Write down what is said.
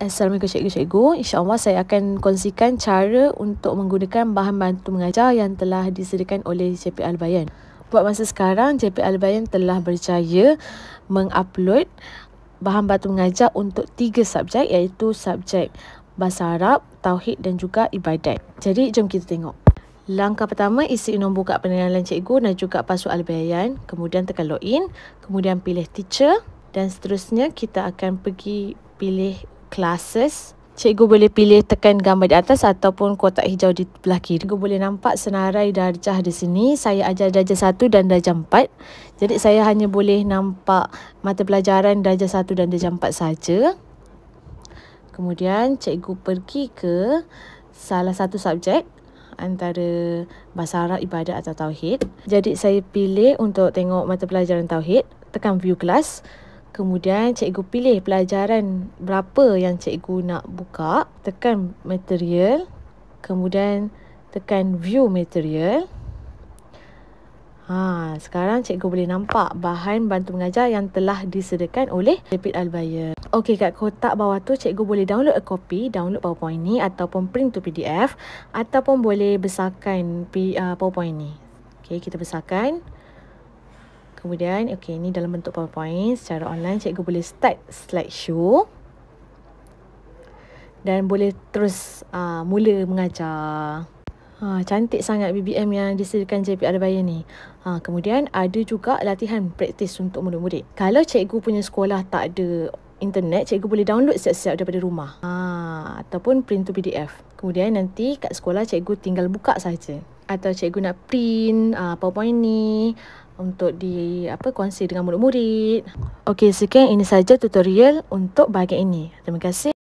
Assalamualaikum cikgu-cikgu. InsyaAllah saya akan kongsikan cara untuk menggunakan bahan bantu mengajar yang telah disediakan oleh JP Albayan. Buat masa sekarang, JP Albayan telah berjaya mengupload bahan bantu mengajar untuk tiga subjek iaitu subjek Bahasa Arab, Tauhid dan juga Ibadat. Jadi, jom kita tengok. Langkah pertama, isi nombor kad pengenalan cikgu dan juga password Albayan. Kemudian tekan login. Kemudian pilih teacher. Dan seterusnya, kita akan pergi pilih classes. Cikgu boleh pilih tekan gambar di atas ataupun kotak hijau di belah kiri. Cikgu boleh nampak senarai darjah di sini. Saya ajar darjah 1 dan darjah 4. Jadi saya hanya boleh nampak mata pelajaran darjah 1 dan darjah 4 saja. Kemudian cikgu pergi ke salah satu subjek antara bahasa Arab ibadat atau tauhid. Jadi saya pilih untuk tengok mata pelajaran tauhid, tekan view class. Kemudian cikgu pilih pelajaran berapa yang cikgu nak buka, tekan material, kemudian tekan view material. Ha, sekarang cikgu boleh nampak bahan bantu mengajar yang telah disediakan oleh David Albayer. Okey, kat kotak bawah tu cikgu boleh download a copy, download PowerPoint ni ataupun print to PDF ataupun boleh besarkan uh, PowerPoint ni. Okey, kita besarkan. Kemudian, okay, ini dalam bentuk PowerPoint. Secara online, cikgu boleh start slideshow. Dan boleh terus uh, mula mengajar. Ha, cantik sangat BBM yang disediakan JP Baya ni. Ha, kemudian, ada juga latihan praktis untuk murid-murid. Kalau cikgu punya sekolah tak ada internet, cikgu boleh download siap-siap daripada rumah. Ha, ataupun print to PDF. Kemudian, nanti kat sekolah cikgu tinggal buka saja atau cikgu nak print uh, PowerPoint ni untuk di apa konsi dengan murid-murid. Okey, sekian ini saja tutorial untuk bahagian ini. Terima kasih.